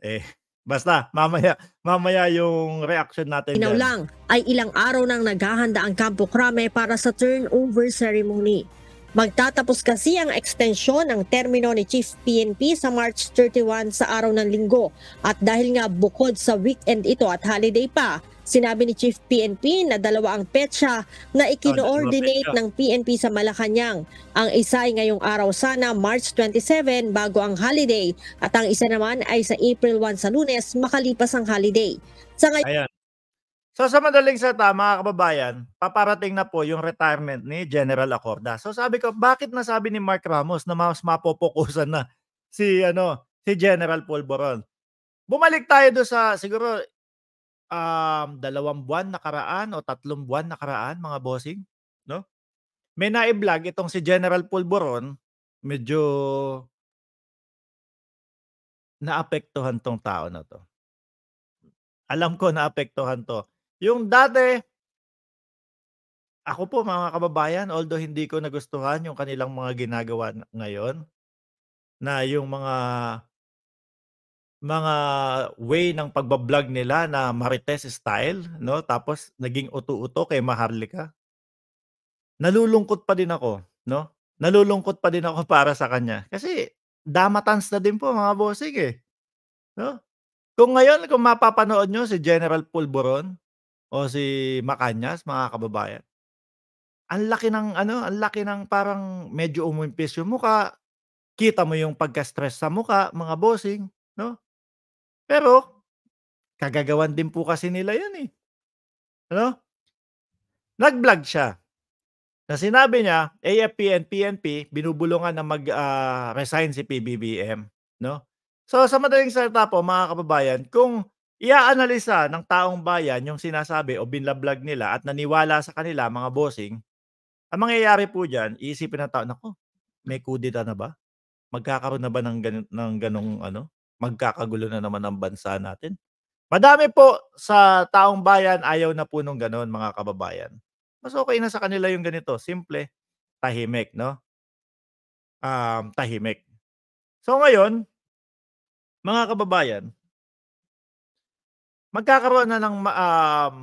Eh [laughs] Basta, mamaya, mamaya yung reaction natin. Inaw lang ay ilang araw nang naghahanda ang Campo Crame para sa turnover ceremony. Magtatapos kasi ang extension ng termino ni Chief PNP sa March 31 sa araw ng linggo. At dahil nga bukod sa weekend ito at holiday pa, Sinabi ni Chief PNP na dalawa ang petsa na ah, ikino-ordinate ng PNP sa Malacanang. Ang isa ay ngayong araw sana March 27 bago ang holiday at ang isa naman ay sa April 1 sa lunes makalipas ang holiday. Sa ngayon, Ayan. So sa madaling salita mga kababayan, paparating na po yung retirement ni General Acorda. So sabi ko, bakit nasabi ni Mark Ramos na mas mapopokusan na si ano si General Paul Boron? Bumalik tayo do sa siguro um, dalawang buwan nakaraan o tatlong buwan nakaraan, mga bossing, no? May na-vlog itong si General Pulboron, medyo naapektuhan tong tao na to. Alam ko naapektuhan to. Yung dati, ako po mga kababayan, although hindi ko nagustuhan yung kanilang mga ginagawa ngayon, na yung mga mga way ng pagbablog nila na Marites style, no? Tapos naging uto-uto kay Maharlika. Nalulungkot pa din ako, no? Nalulungkot pa din ako [laughs] para sa kanya. Kasi damatans na din po mga bossing eh. No? Kung ngayon, kung mapapanood nyo si General Pulboron o si Macanyas, mga kababayan, ang laki ng ano, ang laki ng parang medyo umumpis yung muka, kita mo yung pagka-stress sa muka, mga bossing, no? Pero, kagagawan din po kasi nila yan eh. Ano? Nag-vlog siya. Na sinabi niya, AFP and PNP, binubulungan na mag-resign ah, uh, si PBBM. No? So, sa madaling salita po, mga kababayan, kung iaanalisa ng taong bayan yung sinasabi o binlablag nila at naniwala sa kanila, mga bossing, ang mangyayari po dyan, iisipin ng tao, nako, may kudita na ba? Magkakaroon na ba ng, gan- ng ganong ano, magkakagulo na naman ang bansa natin. Madami po sa taong bayan ayaw na po nung ganun mga kababayan. Mas okay na sa kanila yung ganito. Simple, tahimik, no? Um, tahimik. So ngayon, mga kababayan, magkakaroon na ng um,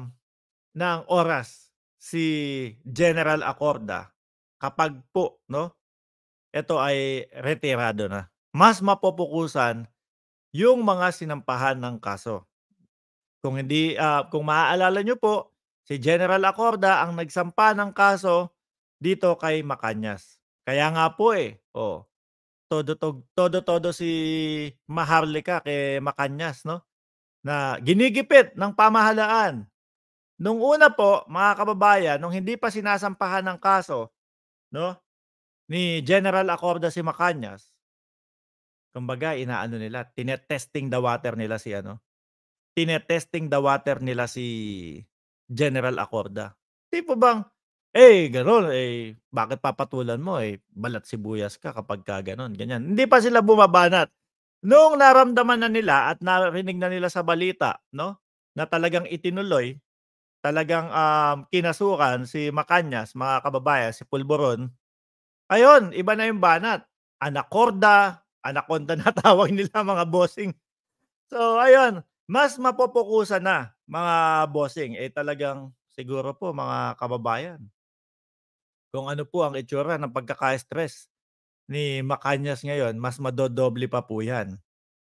ng oras si General Acorda kapag po, no? Ito ay retirado na. Mas mapopokusan yung mga sinampahan ng kaso. Kung hindi uh, kung maaalala niyo po, si General Acorda ang nagsampa ng kaso dito kay Macanyas. Kaya nga po eh, oh, todo todo todo, todo si Maharlika kay Macanyas, no? Na ginigipit ng pamahalaan. Nung una po, mga kababayan, nung hindi pa sinasampahan ng kaso, no? ni General Acorda si Macanyas, Kumbaga, inaano nila, tinetesting the water nila si ano. Tinetesting the water nila si General Acorda. Tipo bang, eh, gano'n, eh, bakit papatulan mo? Eh, balat si sibuyas ka kapag ka gano'n, ganyan. Hindi pa sila bumabanat. Noong naramdaman na nila at narinig na nila sa balita, no? Na talagang itinuloy, talagang um, kinasukan si Macanyas, mga kababayan, si Pulboron. Ayun, iba na yung banat. Anacorda, anaconda na tawag nila [laughs] mga bossing. So ayun, mas mapopokusan na mga bossing. Eh talagang siguro po mga kababayan. Kung ano po ang itsura ng pagkaka-stress ni Macanyas ngayon, mas madodoble pa po yan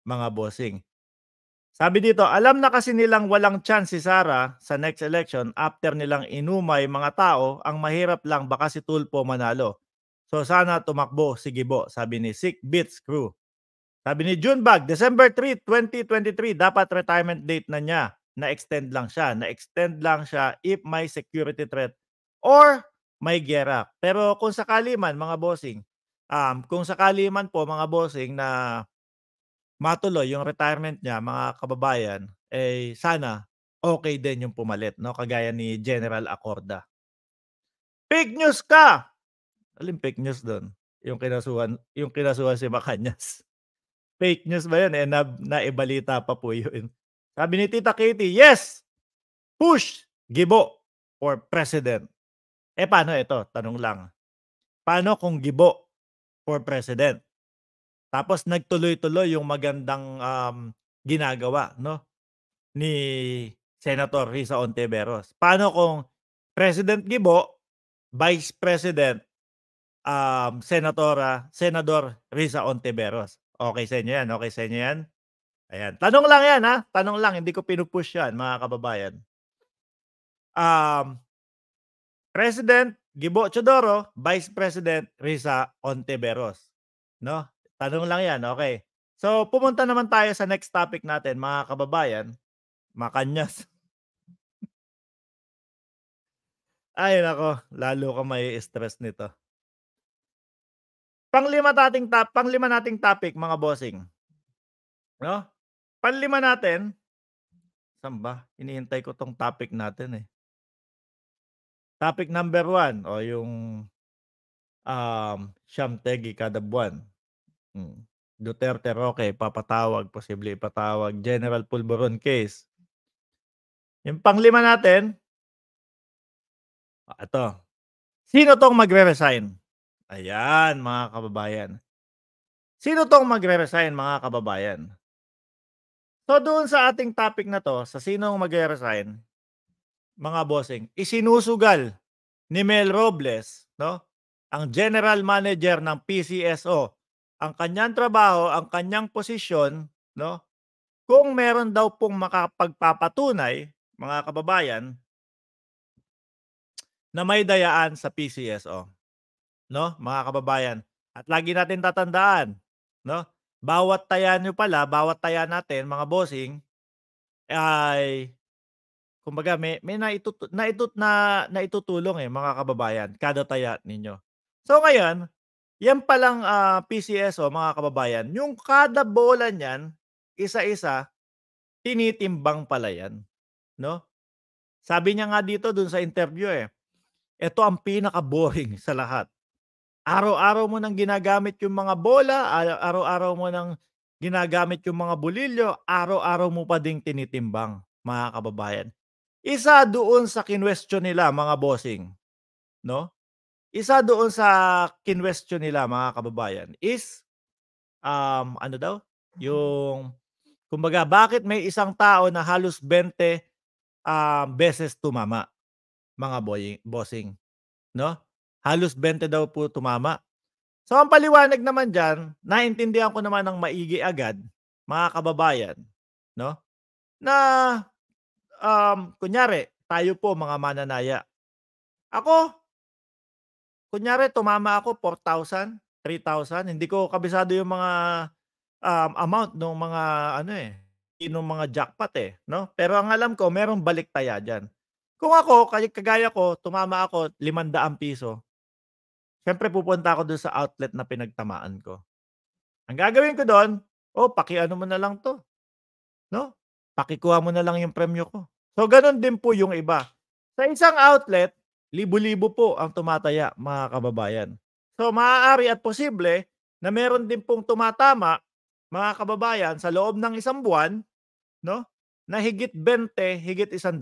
mga bossing. Sabi dito, alam na kasi nilang walang chance si Sara sa next election after nilang inumay mga tao, ang mahirap lang baka si Tulpo manalo. So sana tumakbo si Gibo, sabi ni Sick Beats Crew. Sabi ni Junbag, December 3, 2023, dapat retirement date na niya. Na-extend lang siya. Na-extend lang siya if may security threat or may gera. Pero kung sakali man, mga bossing, um, kung sakali man po, mga bossing, na matuloy yung retirement niya, mga kababayan, eh sana okay din yung pumalit, no? Kagaya ni General Acorda. Fake news ka! Olympic news dun? Yung kinasuhan yung kinasuhan si Bacanyas. [laughs] Fake news ba yun? Eh, na, naibalita pa po yun. Sabi ni Tita Katie, yes! Push! Gibo! for president. Eh, paano ito? Tanong lang. Paano kung gibo for president? Tapos nagtuloy-tuloy yung magandang um, ginagawa no ni Senator Risa Ontiveros. Paano kung President Gibo, Vice President um, Senatora, Senador Risa Ontiveros. Okay sa inyo yan, okay sa inyo yan. Ayan. Tanong lang yan ha, tanong lang, hindi ko pinupush yan mga kababayan. Um, President Gibo Chodoro, Vice President Risa Ontiveros. No? Tanong lang yan, okay. So, pumunta naman tayo sa next topic natin, mga kababayan. Makanyas. [laughs] Ay, nako. Lalo ka may stress nito. Panglima nating top, panglima nating topic mga bossing. No? Panlima natin. Saan Iniintay ko tong topic natin eh. Topic number one, o yung um, siyam tegi kada buwan. Hmm. Duterte Roque, papatawag, posible ipatawag. General Pulveron case. Yung panglima natin, ito. Sino tong magre-resign? Ayan, mga kababayan. Sino tong magre-resign, mga kababayan? So doon sa ating topic na to, sa sinong magre-resign, mga bossing, isinusugal ni Mel Robles, no? Ang general manager ng PCSO, ang kanyang trabaho, ang kanyang posisyon, no? Kung meron daw pong makapagpapatunay, mga kababayan, na may dayaan sa PCSO no, mga kababayan. At lagi natin tatandaan, no? Bawat taya nyo pala, bawat taya natin, mga bossing, ay kumbaga may may naitut naitut na naitutulong eh mga kababayan kada taya ninyo. So ngayon, yan palang uh, ah, PCSO mga kababayan, yung kada bola niyan, isa-isa tinitimbang pala yan, no? Sabi niya nga dito dun sa interview eh, ito ang pinaka-boring [laughs] sa lahat. Araw-araw mo nang ginagamit yung mga bola, araw-araw mo nang ginagamit yung mga bulilyo, araw-araw mo pa ding tinitimbang, mga kababayan. Isa doon sa kinwestiyon nila, mga bossing, no? Isa doon sa kinwestiyon nila, mga kababayan, is, um, ano daw? Yung, kumbaga, bakit may isang tao na halos 20 um, ah, beses tumama, mga boy, bossing, no? halos 20 daw po tumama. So ang paliwanag naman diyan, naintindihan ko naman ng maigi agad, mga kababayan, no? Na um, kunyari, tayo po mga mananaya. Ako, kunyari, tumama ako 4,000, 3,000. Hindi ko kabisado yung mga um, amount ng mga ano eh, ng mga jackpot eh, no? Pero ang alam ko, merong baliktaya diyan. Kung ako, kagaya ko, tumama ako 500 piso. Siyempre pupunta ako doon sa outlet na pinagtamaan ko. Ang gagawin ko doon, oh, pakiano mo na lang to. No? Pakikuha mo na lang yung premyo ko. So, ganun din po yung iba. Sa isang outlet, libo-libo po ang tumataya, mga kababayan. So, maaari at posible na meron din pong tumatama, mga kababayan, sa loob ng isang buwan, no? na higit 20, higit 100.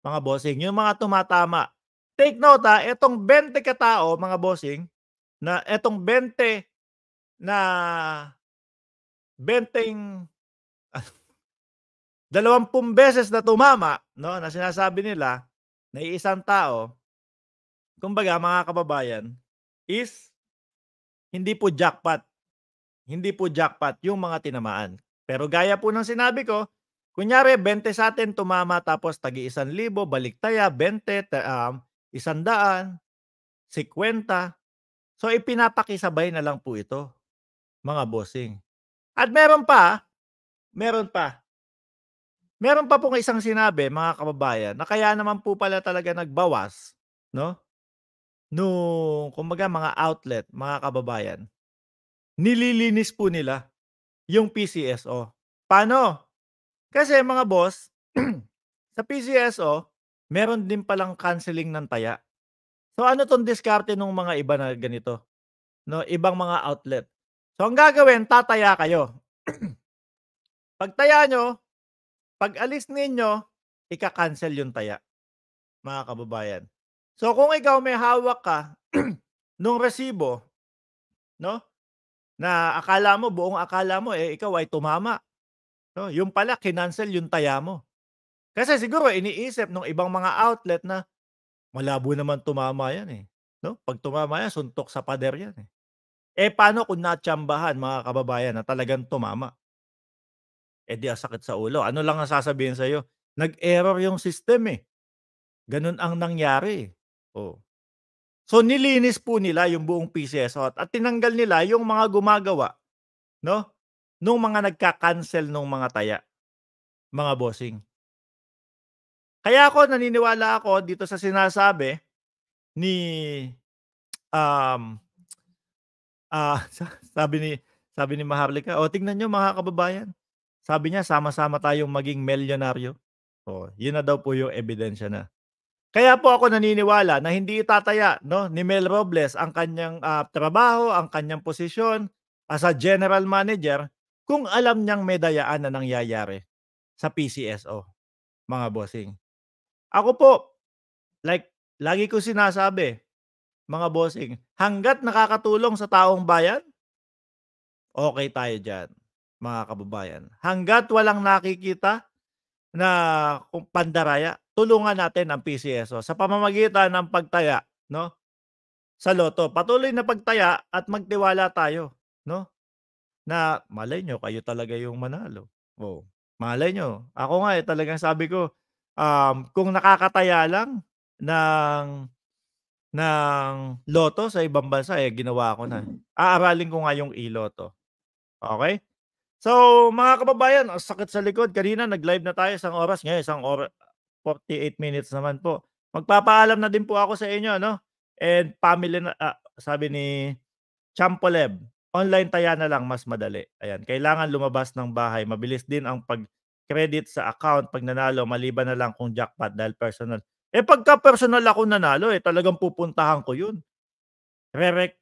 Mga bossing, yung mga tumatama Take note ha, itong 20 katao, mga bossing, na itong 20 na 20 [laughs] dalawampung beses na tumama, no, na sinasabi nila na iisang tao, kumbaga mga kababayan, is hindi po jackpot. Hindi po jackpot yung mga tinamaan. Pero gaya po ng sinabi ko, kunyari 20 sa atin tumama tapos tagi 1,000, taya, 20, um, isandaan, sikwenta. So ipinapakisabay na lang po ito, mga bossing. At meron pa, meron pa, meron pa pong isang sinabi, mga kababayan, na kaya naman po pala talaga nagbawas, no? Nung, kumbaga, mga outlet, mga kababayan, nililinis po nila yung PCSO. Paano? Kasi mga boss, [clears throat] sa PCSO, meron din palang canceling ng taya. So ano tong diskarte ng mga iba na ganito? No, ibang mga outlet. So ang gagawin, tataya kayo. [clears throat] Pagtaya nyo, pag alis ninyo, ika-cancel yung taya. Mga kababayan. So kung ikaw may hawak ka [clears throat] nung resibo, no? Na akala mo, buong akala mo eh ikaw ay tumama. No, yung pala kinancel yung taya mo. Kasi siguro iniisip nung ibang mga outlet na malabo naman tumama yan eh. No? Pag tumama yan, suntok sa pader yan eh. Eh paano kung natsambahan mga kababayan na talagang tumama? Eh di sakit sa ulo. Ano lang ang sasabihin sa'yo? Nag-error yung system eh. Ganun ang nangyari. Eh. Oh. So nilinis po nila yung buong PCSO at, at tinanggal nila yung mga gumagawa no nung mga nagka-cancel ng mga taya mga bossing kaya ako naniniwala ako dito sa sinasabi ni um ah uh, [laughs] sabi ni sabi ni Maharlika, o oh, tingnan niyo mga kababayan. Sabi niya sama-sama tayong maging milyonaryo. O, oh, yun na daw po yung ebidensya na. Kaya po ako naniniwala na hindi itataya no ni Mel Robles ang kanyang uh, trabaho, ang kanyang posisyon as a general manager kung alam niyang may dayaan na nangyayari sa PCSO, mga bossing. Ako po, like, lagi ko sinasabi, mga bossing, hanggat nakakatulong sa taong bayan, okay tayo dyan, mga kababayan. Hanggat walang nakikita na pandaraya, tulungan natin ang PCSO sa pamamagitan ng pagtaya, no? Sa loto, patuloy na pagtaya at magtiwala tayo, no? Na malay nyo, kayo talaga yung manalo. Oh, malay nyo. Ako nga eh, talagang sabi ko, um, kung nakakataya lang ng ng loto sa ibang bansa, eh, ginawa ko na. Mm. Aaralin ko nga yung e-loto. Okay? So, mga kababayan, sakit sa likod. Kanina, nag-live na tayo isang oras. Ngayon, isang oras, 48 minutes naman po. Magpapaalam na din po ako sa inyo, no? And family na, ah, sabi ni Champoleb, online taya na lang, mas madali. Ayan, kailangan lumabas ng bahay. Mabilis din ang pag credit sa account pag nanalo maliban na lang kung jackpot dahil personal. Eh pagka personal ako nanalo, eh talagang pupuntahan ko 'yun. Rerek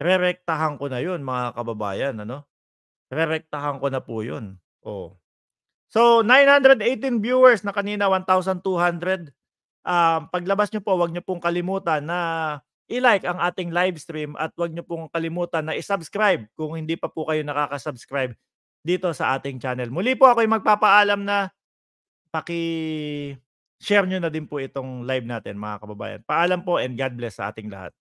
rerektahan ko na 'yun mga kababayan, ano? Rerektahan ko na po 'yun. Oh. So 918 viewers na kanina 1,200. Um, ah, paglabas nyo po, wag nyo pong kalimutan na i-like ang ating live stream at wag nyo pong kalimutan na i-subscribe kung hindi pa po kayo nakaka-subscribe dito sa ating channel. Muli po ako ay magpapaalam na paki-share nyo na din po itong live natin mga kababayan. Paalam po and God bless sa ating lahat.